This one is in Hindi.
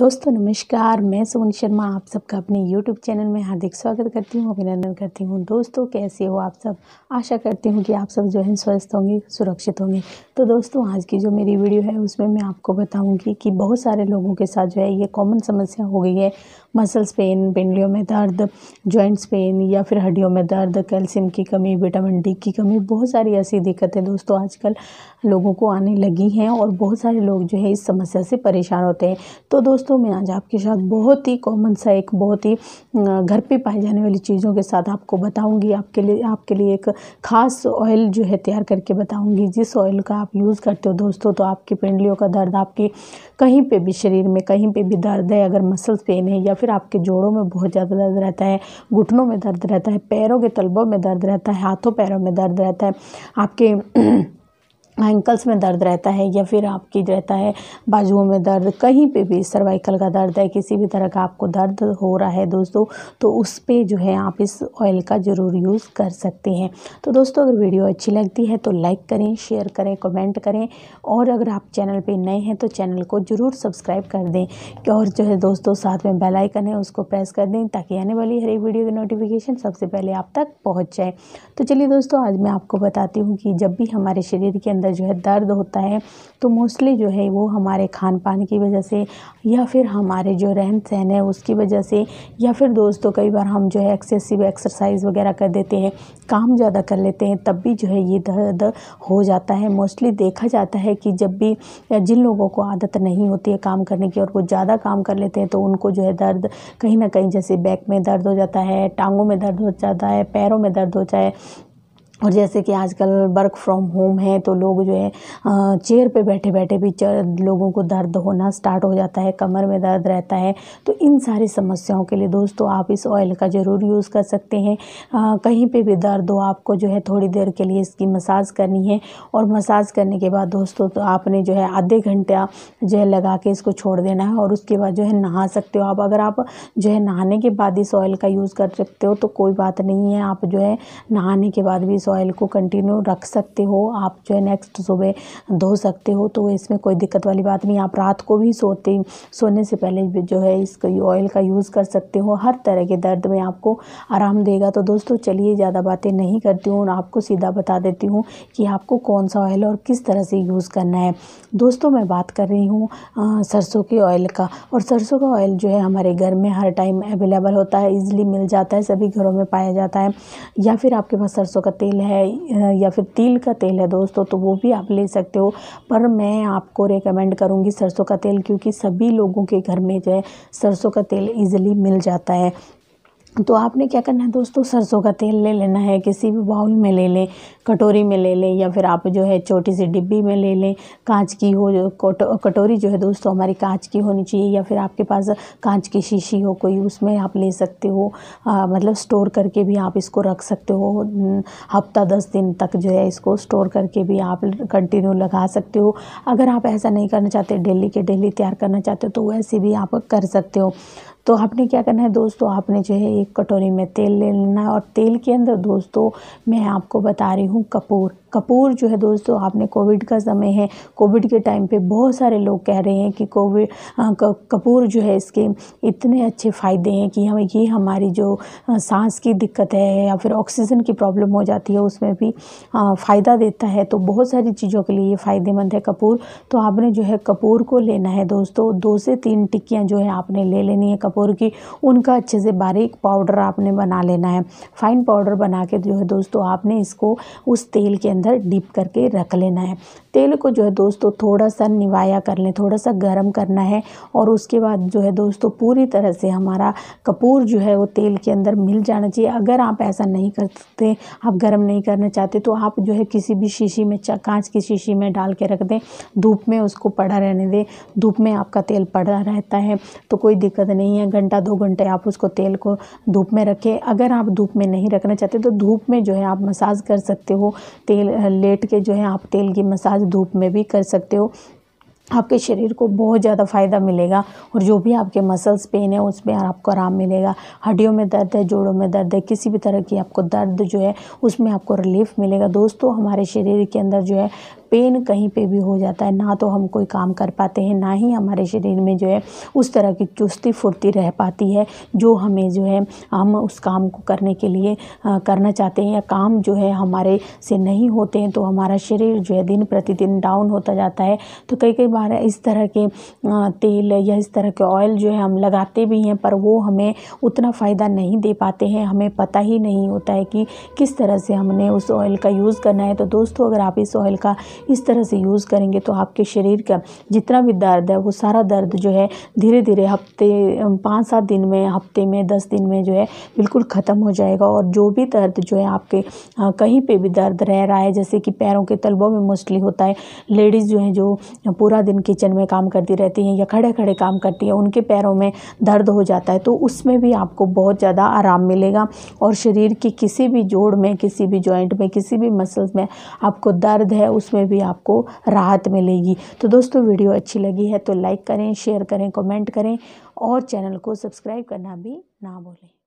दोस्तों नमस्कार मैं सुमन शर्मा आप सबका अपने यूट्यूब चैनल में हार्दिक स्वागत करती हूँ अभिनंदन करती हूँ दोस्तों कैसे हो आप सब आशा करती हूँ कि आप सब जो है स्वस्थ होंगे सुरक्षित होंगे तो दोस्तों आज की जो मेरी वीडियो है उसमें मैं आपको बताऊँगी कि बहुत सारे लोगों के साथ जो है ये कॉमन समस्या हो गई है मसल्स पेन पिंडलियों में दर्द जॉइंट्स पेन या फिर हड्डियों में दर्द कैल्शियम की कमी विटामिन डी की कमी बहुत सारी ऐसी दिक्कतें दोस्तों आजकल लोगों को आने लगी हैं और बहुत सारे लोग जो है इस समस्या से परेशान होते हैं तो दोस्तों मैं आज आपके साथ बहुत ही कॉमन सा एक बहुत ही घर पर पाई जाने वाली चीज़ों के साथ आपको बताऊँगी आपके लिए आपके लिए एक ख़ास ऑयल जो है तैयार करके बताऊँगी जिस ऑयल का आप यूज़ करते हो दोस्तों तो आपकी पिंडलियों का दर्द आपकी कहीं पर भी शरीर में कहीं पर भी दर्द है अगर मसल्स पेन है या फिर आपके जोड़ों में बहुत ज़्यादा दर्द रहता है घुटनों में दर्द रहता है पैरों के तलबों में दर्द रहता है हाथों पैरों में दर्द रहता है आपके एंकल्स में दर्द रहता है या फिर आपकी रहता है बाजुओं में दर्द कहीं पे भी सर्वाइकल का दर्द है किसी भी तरह का आपको दर्द हो रहा है दोस्तों तो उस पर जो है आप इस ऑयल का ज़रूर यूज़ कर सकते हैं तो दोस्तों अगर वीडियो अच्छी लगती है तो लाइक करें शेयर करें कमेंट करें और अगर आप चैनल पर नए हैं तो चैनल को ज़रूर सब्सक्राइब कर दें और जो है दोस्तों साथ में बेलाइकन है उसको प्रेस कर दें ताकि आने वाली हर एक वीडियो की नोटिफिकेशन सबसे पहले आप तक पहुँच जाए तो चलिए दोस्तों आज मैं आपको बताती हूँ कि जब भी हमारे शरीर के अंदर जो है दर्द होता है तो मोस्टली जो है वो हमारे खान पान की वजह से या फिर हमारे जो रहन सहन है उसकी वजह से या फिर दोस्तों कई बार हम जो है एक्सेसिव एक्सरसाइज वगैरह कर देते हैं काम ज़्यादा कर लेते हैं तब भी जो है ये दर्द हो जाता है मोस्टली देखा जाता है कि जब भी जिन लोगों को आदत नहीं होती है काम करने की और वो ज़्यादा काम कर लेते हैं तो उनको जो है दर्द कहीं ना कहीं जैसे बैक में दर्द हो जाता है टांगों में दर्द हो जाता है पैरों में दर्द हो जाए और जैसे कि आजकल वर्क फ्रॉम होम है तो लोग जो है चेयर पे बैठे बैठे भी लोगों को दर्द होना स्टार्ट हो जाता है कमर में दर्द रहता है तो इन सारी समस्याओं के लिए दोस्तों आप इस ऑयल का ज़रूर यूज़ कर सकते हैं आ, कहीं पे भी दर्द हो आपको जो है थोड़ी देर के लिए इसकी मसाज करनी है और मसाज करने के बाद दोस्तों तो आपने जो है आधे घंटा जो है लगा के इसको छोड़ देना है और उसके बाद जो है नहा सकते हो आप अगर आप जो है नहाने के बाद इस ऑयल का यूज़ कर सकते हो तो कोई बात नहीं है आप जो है नहाने के बाद भी इस ऑयल को कंटिन्यू रख सकते हो आप जो है नेक्स्ट सुबह धो सकते हो तो इसमें कोई दिक्कत वाली बात नहीं आप रात को भी सोते सोने से पहले जो है इसको ऑयल का यूज़ कर सकते हो हर तरह के दर्द में आपको आराम देगा तो दोस्तों चलिए ज़्यादा बातें नहीं करती हूँ आपको सीधा बता देती हूँ कि आपको कौन सा ऑयल और किस तरह से यूज़ करना है दोस्तों मैं बात कर रही हूँ सरसों के ऑयल का और सरसों का ऑयल जो है हमारे घर में हर टाइम अवेलेबल होता है ईजिली मिल जाता है सभी घरों में पाया जाता है या फिर आपके पास सरसों का तेल है या फिर तिल का तेल है दोस्तों तो वो भी आप ले सकते हो पर मैं आपको रेकमेंड करूँगी सरसों का तेल क्योंकि सभी लोगों के घर में जो है सरसों का तेल ईज़िली मिल जाता है तो आपने क्या करना है दोस्तों सरसों का तेल ले लेना है किसी भी बाउल में ले लें कटोरी में ले लें या फिर आप जो है छोटी सी डिब्बी में ले लें कांच की हो जो कटोरी जो है दोस्तों हमारी कांच की होनी चाहिए या फिर आपके पास कांच की शीशी हो कोई उसमें आप ले सकते हो आ, मतलब स्टोर करके भी आप इसको रख सकते हो हफ्ता दस दिन तक जो है इसको स्टोर करके भी आप कंटिन्यू लगा सकते हो अगर आप ऐसा नहीं करना चाहते डेली के डेली तैयार करना चाहते हो तो वैसे भी आप कर सकते हो तो आपने क्या करना है दोस्तों आपने जो है एक कटोरी में तेल ले लेना है और तेल के अंदर दोस्तों मैं आपको बता रही हूँ कपूर कपूर जो है दोस्तों आपने कोविड का समय है कोविड के टाइम पे बहुत सारे लोग कह रहे हैं कि कोविड कपूर जो है इसके इतने अच्छे फ़ायदे हैं कि हमें ये हमारी जो सांस की दिक्कत है या फिर ऑक्सीजन की प्रॉब्लम हो जाती है उसमें भी फ़ायदा देता है तो बहुत सारी चीज़ों के लिए ये फ़ायदेमंद है कपूर तो आपने जो है कपूर को लेना है दोस्तों दो से तीन टिक्कियाँ जो है आपने ले लेनी है कपूर कपूर की उनका अच्छे से बारीक पाउडर आपने बना लेना है फाइन पाउडर बना के जो है दोस्तों आपने इसको उस तेल के अंदर डीप करके रख लेना है तेल को जो है दोस्तों थोड़ा सा निवाया कर लें थोड़ा सा गर्म करना है और उसके बाद जो है दोस्तों पूरी तरह से हमारा कपूर जो है वो तेल के अंदर मिल जाना चाहिए अगर आप ऐसा नहीं कर सकते आप गर्म नहीं करना चाहते तो आप जो है किसी भी शीशी में कांच की शीशी में डाल के रख दें धूप में उसको पड़ा रहने दें धूप में आपका तेल पड़ा रहता है तो कोई दिक्कत नहीं है हैं घंटा दो घंटे आप उसको तेल को धूप में रखें अगर आप धूप में नहीं रखना चाहते तो धूप में जो है आप मसाज कर सकते हो तेल लेट के जो है आप तेल की मसाज धूप में भी कर सकते हो आपके शरीर को बहुत ज़्यादा फ़ायदा मिलेगा और जो भी आपके मसल्स पेन है उसमें आपको आराम मिलेगा हड्डियों में दर्द है जोड़ों में दर्द है किसी भी तरह की आपको दर्द जो है उसमें आपको रिलीफ मिलेगा दोस्तों हमारे शरीर के अंदर जो है पेन कहीं पे भी हो जाता है ना तो हम कोई काम कर पाते हैं ना ही हमारे शरीर में जो है उस तरह की चुस्ती फुर्ती रह पाती है जो हमें जो है हम उस काम को करने के लिए करना चाहते हैं या काम जो है हमारे से नहीं होते हैं तो हमारा शरीर जो है दिन प्रतिदिन डाउन होता जाता है तो कई कई बार इस तरह के तेल या इस तरह के ऑयल जो है हम लगाते भी हैं पर वो हमें उतना फ़ायदा नहीं दे पाते हैं हमें पता ही नहीं होता है कि किस तरह से हमने उस ऑयल का यूज़ करना है तो दोस्तों अगर आप इस ऑयल का इस तरह से यूज़ करेंगे तो आपके शरीर का जितना भी दर्द है वो सारा दर्द जो है धीरे धीरे हफ्ते पाँच सात दिन में हफ्ते में दस दिन में जो है बिल्कुल ख़त्म हो जाएगा और जो भी दर्द जो है आपके कहीं पे भी दर्द रह रहा है जैसे कि पैरों के तलबों में मोस्टली होता है लेडीज़ जो हैं जो पूरा दिन किचन में काम करती रहती हैं या खड़े खड़े काम करती हैं उनके पैरों में दर्द हो जाता है तो उसमें भी आपको बहुत ज़्यादा आराम मिलेगा और शरीर की किसी भी जोड़ में किसी भी जॉइंट में किसी भी मसल्स में आपको दर्द है उसमें भी आपको राहत मिलेगी तो दोस्तों वीडियो अच्छी लगी है तो लाइक करें शेयर करें कमेंट करें और चैनल को सब्सक्राइब करना भी ना भूलें